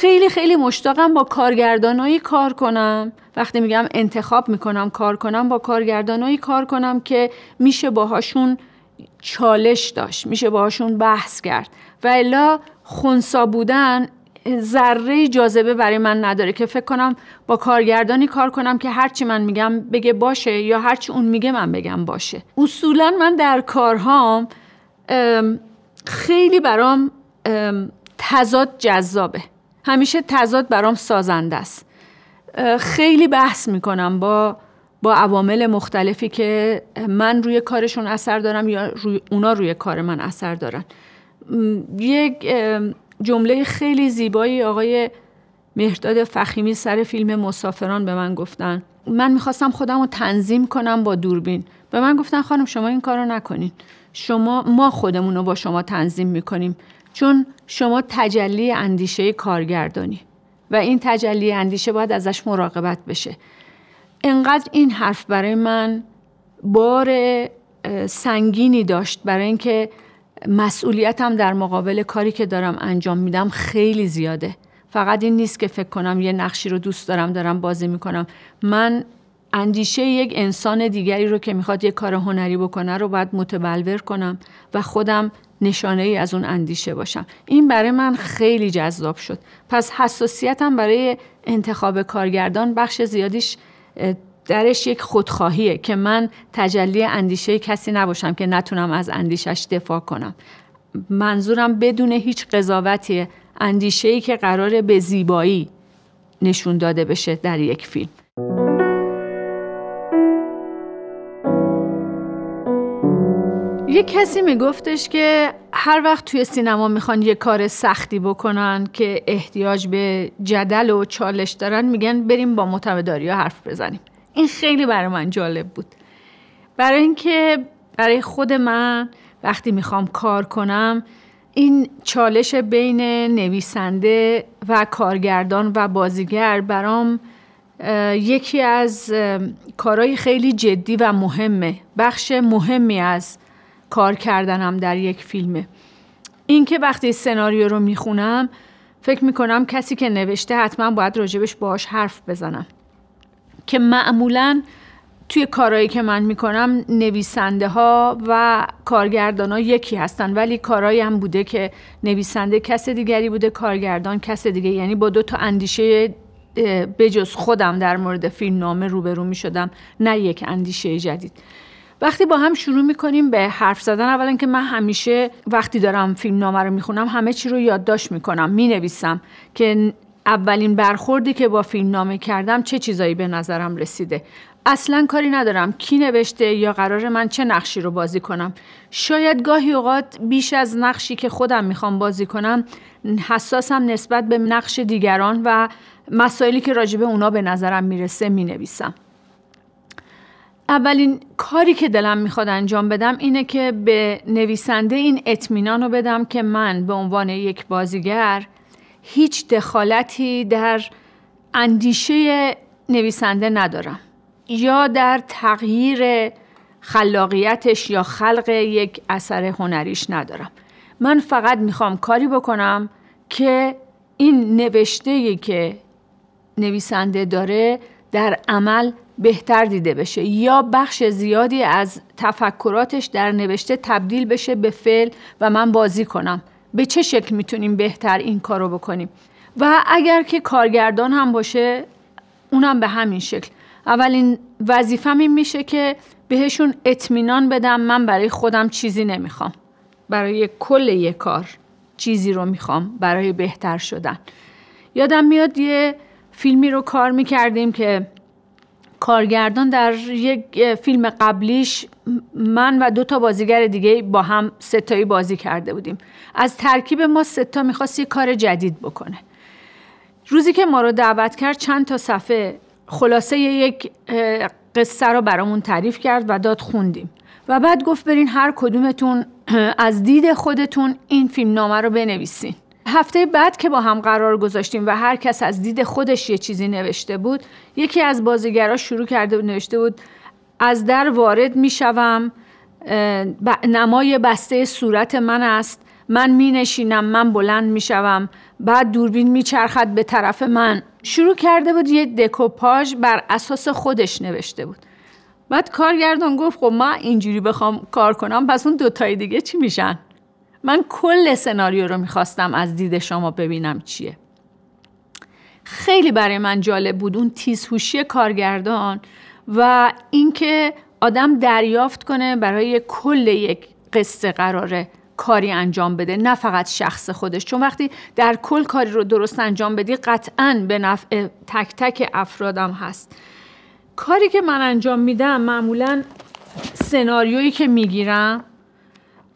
خیلی خیلی مشتاقم با کارگردانایی کار کنم وقتی میگم انتخاب میکنم کار کنم با کارگردانایی کار کنم که میشه باهاشون چالش داشت میشه باهاشون بحث کرد و الا خونسا بودن ذره جاذبه برای من نداره که فکر کنم با کارگردانی کار کنم که هرچی من میگم بگه باشه یا هرچی اون میگه من بگم باشه اصولا من در کارهام خیلی برام تضاد جذابه همیشه تضاد برام سازنده است خیلی بحث میکنم با با عوامل مختلفی که من روی کارشون اثر دارم یا روی اونا روی کار من اثر دارن یک جمله خیلی زیبایی آقای مهرداد فخیمی سر فیلم مسافران به من گفتن من میخواستم خودم رو تنظیم کنم با دوربین به من گفتن خانم شما این کار رو نکنین شما ما خودمون رو با شما تنظیم میکنیم چون شما تجلی اندیشه کارگردانی و این تجلی اندیشه باید ازش مراقبت بشه انقدر این حرف برای من بار سنگینی داشت برای اینکه مسئولیتم در مقابل کاری که دارم انجام میدم خیلی زیاده فقط این نیست که فکر کنم یه نقشی رو دوست دارم دارم بازی میکنم من اندیشه یک انسان دیگری رو که میخواد یه کار هنری بکنه رو باید متبلور کنم و خودم نشانه ای از اون اندیشه باشم این برای من خیلی جذاب شد پس حساسیتم برای انتخاب کارگردان بخش زیادیش درش یک خودخواهیه که من تجلی اندیشه کسی نباشم که نتونم از اندیشش دفاع کنم منظورم بدون هیچ قضاوتی اندیشه ای که قراره به زیبایی نشون داده بشه در یک فیلم یه کسی میگفتش که هر وقت توی سینما میخوان یه کار سختی بکنن که احتیاج به جدل و چالش دارن میگن بریم با ها حرف بزنیم این خیلی برای من جالب بود برای اینکه برای خود من وقتی میخوام کار کنم این چالش بین نویسنده و کارگردان و بازیگر برام یکی از کارهای خیلی جدی و مهمه بخش مهمی از کار کردنم در یک فیلمه اینکه وقتی سناریو رو میخونم فکر میکنم کسی که نوشته حتما باید راجبش باهاش حرف بزنم که معمولا توی کارهایی که من میکنم نویسنده ها و کارگردان ها یکی هستن ولی کارهایی هم بوده که نویسنده کس دیگری بوده کارگردان کس دیگه یعنی با دو تا اندیشه بجز خودم در مورد فیلم نامه روبرو میشدم نه یک اندیشه جدید وقتی با هم شروع میکنیم به حرف زدن اولا که من همیشه وقتی دارم فیلم نامه رو میخونم همه چی رو یادداشت میکنم مینویسم که اولین برخوردی که با فیلم نامه کردم چه چیزایی به نظرم رسیده اصلا کاری ندارم کی نوشته یا قرار من چه نقشی رو بازی کنم شاید گاهی اوقات بیش از نقشی که خودم میخوام بازی کنم حساسم نسبت به نقش دیگران و مسائلی که راجبه اونا به نظرم میرسه مینویسم اولین کاری که دلم میخواد انجام بدم اینه که به نویسنده این اطمینان رو بدم که من به عنوان یک بازیگر هیچ دخالتی در اندیشه نویسنده ندارم یا در تغییر خلاقیتش یا خلق یک اثر هنریش ندارم من فقط میخوام کاری بکنم که این نوشته که نویسنده داره در عمل بهتر دیده بشه یا بخش زیادی از تفکراتش در نوشته تبدیل بشه به فعل و من بازی کنم به چه شکل میتونیم بهتر این کارو بکنیم و اگر که کارگردان هم باشه اونم به همین شکل اولین وظیفم این میشه که بهشون اطمینان بدم من برای خودم چیزی نمیخوام برای کل یه کار چیزی رو میخوام برای بهتر شدن یادم میاد یه فیلمی رو کار میکردیم که کارگردان در یک فیلم قبلیش من و دو تا بازیگر دیگه با هم ستایی بازی کرده بودیم از ترکیب ما ستا میخواست یه کار جدید بکنه روزی که ما رو دعوت کرد چند تا صفحه خلاصه یک قصه رو برامون تعریف کرد و داد خوندیم و بعد گفت برین هر کدومتون از دید خودتون این فیلم نامه رو بنویسین هفته بعد که با هم قرار گذاشتیم و هر کس از دید خودش یه چیزی نوشته بود یکی از بازیگرا شروع کرده و نوشته بود از در وارد میشوم نمای بسته صورت من است من می نشینم من بلند می شوم بعد دوربین می چرخد به طرف من شروع کرده بود یه دکوپاژ بر اساس خودش نوشته بود بعد کارگردان گفت خب من اینجوری بخوام کار کنم پس اون دوتای دیگه چی میشن من کل سناریو رو میخواستم از دید شما ببینم چیه خیلی برای من جالب بود اون تیزهوشی کارگردان و اینکه آدم دریافت کنه برای کل یک قصه قراره کاری انجام بده نه فقط شخص خودش چون وقتی در کل کاری رو درست انجام بدی قطعا به نفع تک تک افرادم هست کاری که من انجام میدم معمولا سناریویی که میگیرم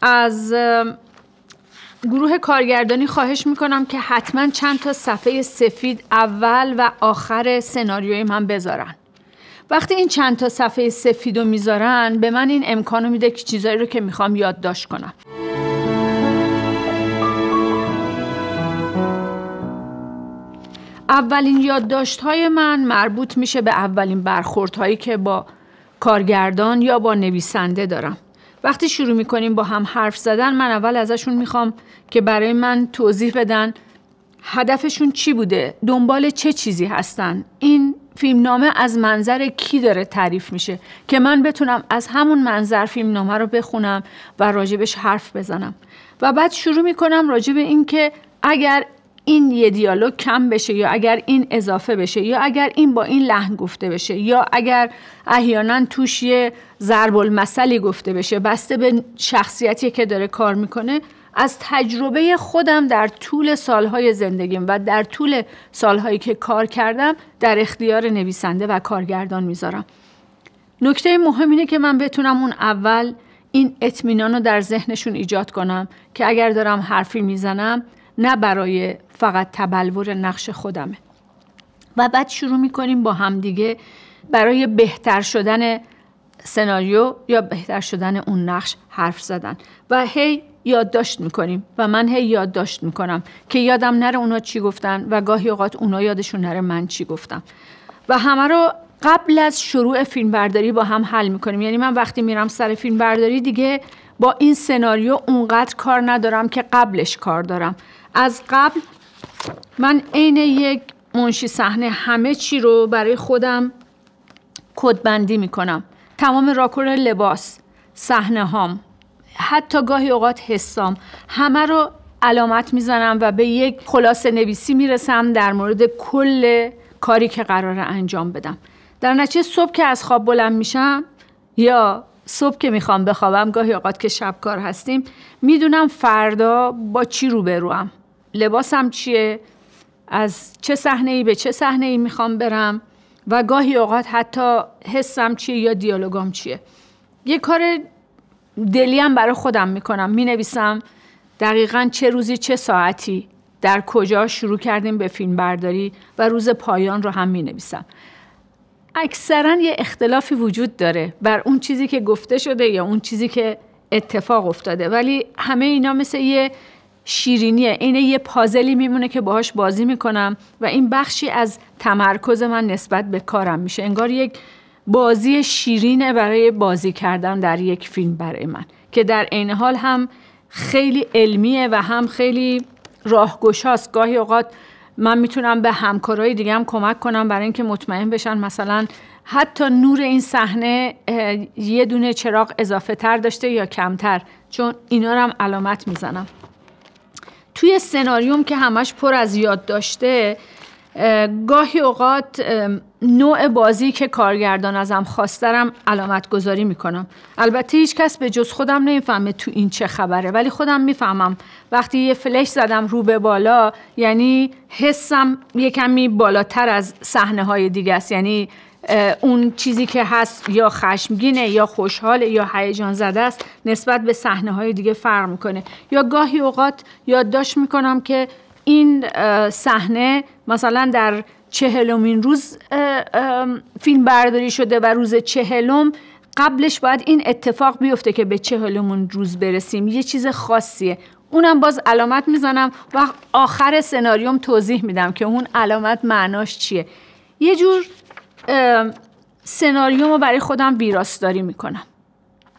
از گروه کارگردانی خواهش میکنم که حتما چند تا صفحه سفید اول و آخر سناریوی من بذارن وقتی این چند تا صفحه سفید رو میذارن به من این امکانو میده که چیزایی رو که میخوام یادداشت کنم اولین یادداشت های من مربوط میشه به اولین برخورد هایی که با کارگردان یا با نویسنده دارم وقتی شروع میکنیم با هم حرف زدن من اول ازشون میخوام که برای من توضیح بدن هدفشون چی بوده دنبال چه چیزی هستن این فیلمنامه از منظر کی داره تعریف میشه که من بتونم از همون منظر فیلمنامه رو بخونم و راجبش حرف بزنم و بعد شروع میکنم راجب این که اگر این یه دیالوگ کم بشه یا اگر این اضافه بشه یا اگر این با این لحن گفته بشه یا اگر احیانا توش یه ضرب المثلی گفته بشه بسته به شخصیتی که داره کار میکنه از تجربه خودم در طول سالهای زندگیم و در طول سالهایی که کار کردم در اختیار نویسنده و کارگردان میذارم نکته مهم اینه که من بتونم اون اول این اطمینان رو در ذهنشون ایجاد کنم که اگر دارم حرفی میزنم نه برای فقط تبلور نقش خودمه و بعد شروع میکنیم با همدیگه برای بهتر شدن سناریو یا بهتر شدن اون نقش حرف زدن و هی یادداشت میکنیم و من هی یادداشت میکنم که یادم نره اونا چی گفتن و گاهی اوقات اونا یادشون نره من چی گفتم و همه رو قبل از شروع فیلم برداری با هم حل میکنیم یعنی من وقتی میرم سر فیلم برداری دیگه با این سناریو اونقدر کار ندارم که قبلش کار دارم از قبل من عین یک منشی صحنه همه چی رو برای خودم کدبندی میکنم تمام راکور لباس صحنه هام حتی گاهی اوقات حسام همه رو علامت میزنم و به یک خلاصه نویسی میرسم در مورد کل کاری که قرار انجام بدم در نتیجه صبح که از خواب بلند میشم یا صبح که میخوام بخوابم گاهی اوقات که شب کار هستیم میدونم فردا با چی رو بروم. لباسم چیه از چه صحنه ای به چه صحنه ای میخوام برم و گاهی اوقات حتی حسم چیه یا دیالوگام چیه یه کار دلیم برای خودم میکنم مینویسم دقیقا چه روزی چه ساعتی در کجا شروع کردیم به فیلم برداری و روز پایان رو هم مینویسم اکثرا یه اختلافی وجود داره بر اون چیزی که گفته شده یا اون چیزی که اتفاق افتاده ولی همه اینا مثل یه شیرینیه اینه یه پازلی میمونه که باهاش بازی میکنم و این بخشی از تمرکز من نسبت به کارم میشه انگار یک بازی شیرینه برای بازی کردن در یک فیلم برای من که در عین حال هم خیلی علمیه و هم خیلی راهگشاست گاهی اوقات من میتونم به همکارای دیگه هم کمک کنم برای اینکه مطمئن بشن مثلا حتی نور این صحنه یه دونه چراغ اضافه تر داشته یا کمتر چون اینا رو هم علامت میزنم توی سناریوم که همش پر از یاد داشته گاهی اوقات نوع بازی که کارگردان ازم خواسترم علامت گذاری میکنم البته هیچ کس به جز خودم نمیفهمه تو این چه خبره ولی خودم میفهمم وقتی یه فلش زدم رو به بالا یعنی حسم یه کمی بالاتر از صحنه های دیگه است یعنی اون چیزی که هست یا خشمگینه یا خوشحاله یا هیجان زده است نسبت به صحنه های دیگه فرق میکنه یا گاهی اوقات یادداشت میکنم که این صحنه مثلا در چهلمین روز فیلم برداری شده و روز چهلم قبلش باید این اتفاق بیفته که به چهلمون روز برسیم یه چیز خاصیه اونم باز علامت میزنم و آخر سناریوم توضیح میدم که اون علامت معناش چیه یه جور سناریومو برای خودم ویراستاری میکنم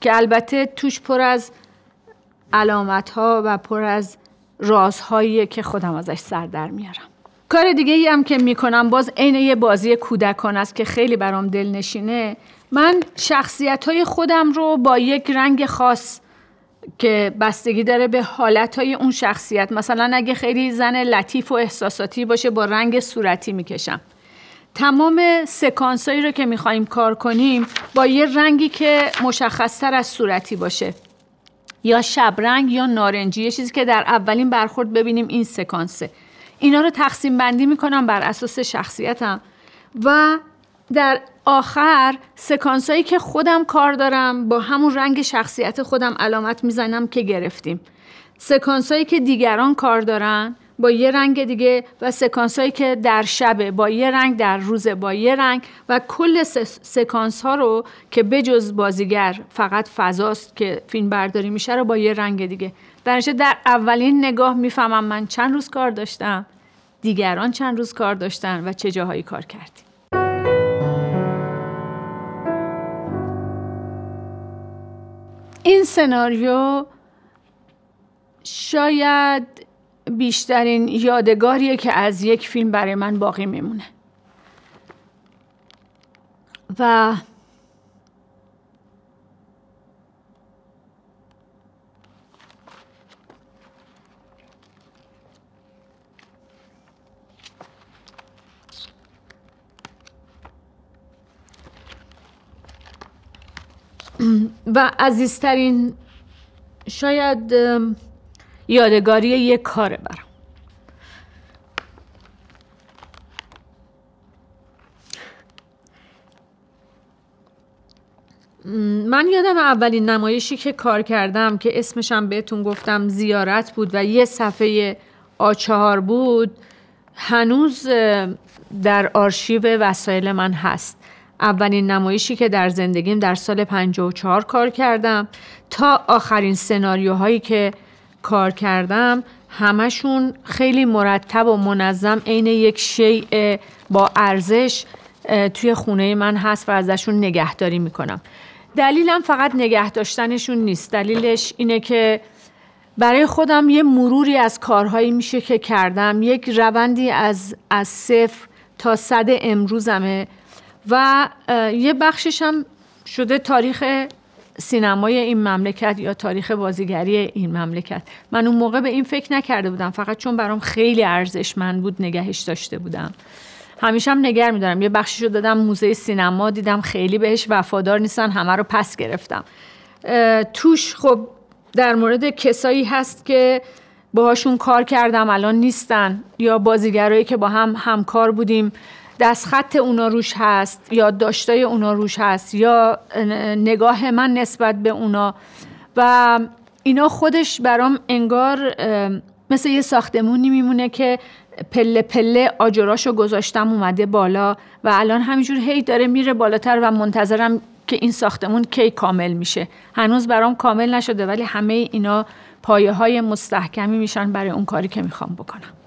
که البته توش پر از علامت ها و پر از رازهایی که خودم ازش سر در میارم کار دیگه ای هم که میکنم باز عین یه بازی کودکان است که خیلی برام نشینه من شخصیت های خودم رو با یک رنگ خاص که بستگی داره به حالت های اون شخصیت مثلا اگه خیلی زن لطیف و احساساتی باشه با رنگ صورتی میکشم تمام سکانس هایی رو که میخوایم کار کنیم با یه رنگی که مشخصتر از صورتی باشه یا شبرنگ یا نارنجی یه چیزی که در اولین برخورد ببینیم این سکانسه اینا رو تقسیم بندی میکنم بر اساس شخصیتم و در آخر سکانس هایی که خودم کار دارم با همون رنگ شخصیت خودم علامت میزنم که گرفتیم سکانس هایی که دیگران کار دارن با یه رنگ دیگه و سکانس هایی که در شبه با یه رنگ در روز، با یه رنگ و کل سکانس ها رو که بجز بازیگر فقط فضاست که فیلم برداری میشه رو با یه رنگ دیگه در در اولین نگاه میفهمم من چند روز کار داشتم دیگران چند روز کار داشتن و چه جاهایی کار کردیم این سناریو شاید بیشترین یادگاریه که از یک فیلم برای من باقی میمونه و و عزیزترین شاید یادگاری یه کاره برم. من یادم اولین نمایشی که کار کردم که اسمشم بهتون گفتم زیارت بود و یه صفحه آچهار بود هنوز در آرشیو وسایل من هست اولین نمایشی که در زندگیم در سال 54 کار کردم تا آخرین سناریوهایی که کار کردم همشون خیلی مرتب و منظم عین یک شیء با ارزش توی خونه من هست و ازشون نگهداری میکنم دلیلم فقط نگه داشتنشون نیست دلیلش اینه که برای خودم یه مروری از کارهایی میشه که کردم یک روندی از از صفر تا صد امروزمه و یه بخشش هم شده تاریخ سینمای این مملکت یا تاریخ بازیگری این مملکت من اون موقع به این فکر نکرده بودم فقط چون برام خیلی ارزشمند بود نگهش داشته بودم همیشه هم نگر میدارم یه بخشی رو دادم موزه سینما دیدم خیلی بهش وفادار نیستن همه رو پس گرفتم توش خب در مورد کسایی هست که باهاشون کار کردم الان نیستن یا بازیگرایی که با هم همکار بودیم دستخط اونا روش هست یا داشتای اونا روش هست یا نگاه من نسبت به اونا و اینا خودش برام انگار مثل یه ساختمونی میمونه که پله پله آجراشو گذاشتم اومده بالا و الان همینجور هی داره میره بالاتر و منتظرم که این ساختمون کی کامل میشه هنوز برام کامل نشده ولی همه اینا پایه های مستحکمی میشن برای اون کاری که میخوام بکنم